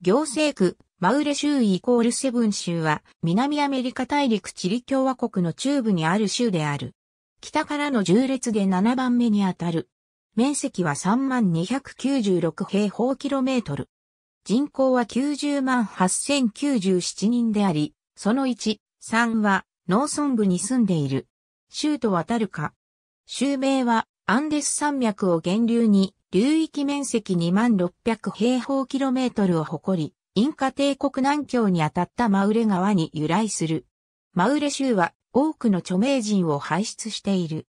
行政区、マウレ州イコールセブン州は、南アメリカ大陸チリ共和国の中部にある州である。北からの縦列で7番目にあたる。面積は3296平方キロメートル。人口は90万8097人であり、その1、3は農村部に住んでいる。州と渡るか。州名はアンデス山脈を源流に流域面積2万600平方キロメートルを誇り、インカ帝国南京にあたったマウレ川に由来する。マウレ州は多くの著名人を輩出している。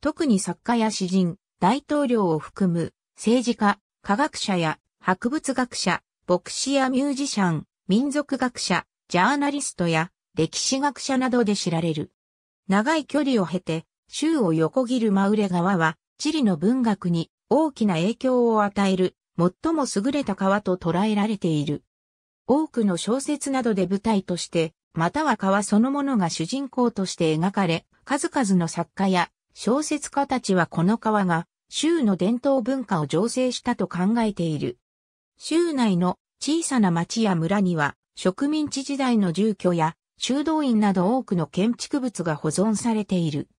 特に作家や詩人、大統領を含む政治家、科学者や博物学者、牧師やミュージシャン、民族学者、ジャーナリストや歴史学者などで知られる。長い距離を経て、州を横切るマウレ川は、チリの文学に大きな影響を与える最も優れた川と捉えられている。多くの小説などで舞台として、または川そのものが主人公として描かれ、数々の作家や小説家たちはこの川が州の伝統文化を醸成したと考えている。州内の小さな町や村には植民地時代の住居や修道院など多くの建築物が保存されている。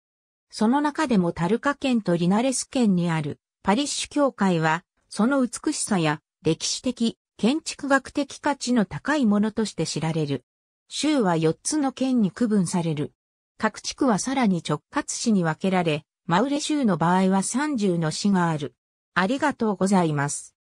その中でもタルカ県とリナレス県にあるパリッシュ教会は、その美しさや歴史的、建築学的価値の高いものとして知られる。州は4つの県に区分される。各地区はさらに直轄市に分けられ、マウレ州の場合は30の市がある。ありがとうございます。